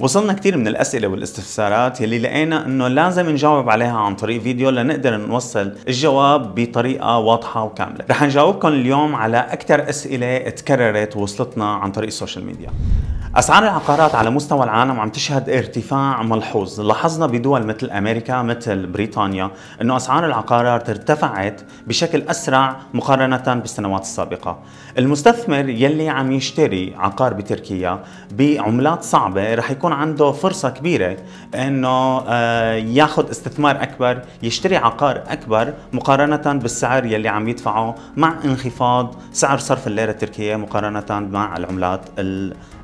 وصلنا كثير من الاسئله والاستفسارات يلي لقينا انه لازم نجاوب عليها عن طريق فيديو لنقدر نوصل الجواب بطريقه واضحه وكامله، رح نجاوبكم اليوم على اكثر اسئله تكررت ووصلتنا عن طريق السوشيال ميديا. اسعار العقارات على مستوى العالم عم تشهد ارتفاع ملحوظ، لاحظنا بدول مثل امريكا مثل بريطانيا انه اسعار العقارات ارتفعت بشكل اسرع مقارنه بالسنوات السابقه. المستثمر يلي عم يشتري عقار بتركيا بعملات صعبه رح يكون يكون عنده فرصه كبيره انه آه، ياخذ استثمار اكبر يشتري عقار اكبر مقارنه بالسعر يلي عم يدفعه مع انخفاض سعر صرف الليره التركيه مقارنه مع العملات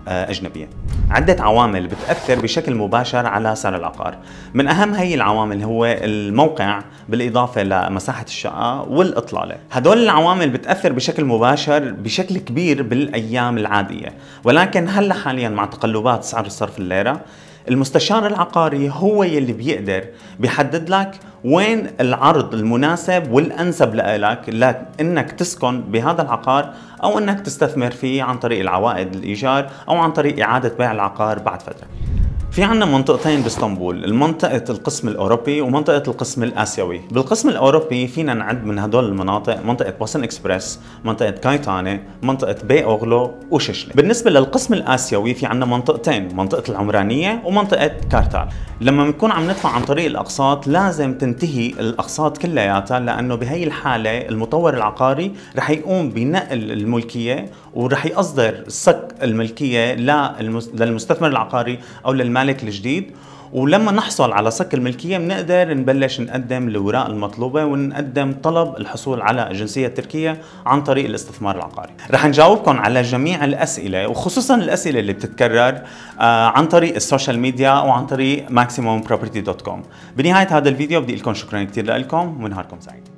آه، أجنبية عدة عوامل بتأثر بشكل مباشر على سعر العقار من أهم هي العوامل هو الموقع بالإضافة لمساحة الشقة والإطلالة هدول العوامل بتأثر بشكل مباشر بشكل كبير بالأيام العادية ولكن هلا حاليا مع تقلبات سعر الصرف الليرة المستشار العقاري هو يلي بيقدر بيحدد لك وين العرض المناسب والانسب لك لانك تسكن بهذا العقار او انك تستثمر فيه عن طريق العوائد الايجار او عن طريق اعاده بيع العقار بعد فتره في عندنا منطقتين باسطنبول المنطقة القسم الأوروبي ومنطقة القسم الآسيوي بالقسم الأوروبي فينا نعد من هدول المناطق منطقة بوسن إكسبرس منطقة كايتانة منطقة بي أوغلو وششلي بالنسبة للقسم الآسيوي في عندنا منطقتين منطقة العمرانية ومنطقة كارتال لما بنكون عم ندفع عن طريق الأقساط لازم تنتهي الأقساط كلياتها لأنه بهي الحالة المطور العقاري رح يقوم بنقل الملكية ورح يصدر صك الملكية للمستثمر العقاري أو للمال الملك الجديد ولما نحصل على صك الملكية بنقدر نبلش نقدم الأوراق المطلوبة ونقدم طلب الحصول على الجنسية التركية عن طريق الاستثمار العقاري رح نجاوبكم على جميع الأسئلة وخصوصا الأسئلة اللي بتتكرر آه، عن طريق السوشيال ميديا وعن طريق maximumproperty.com بنهاية هذا الفيديو بدي لكم شكرا كثير لكم ونهاركم سعيد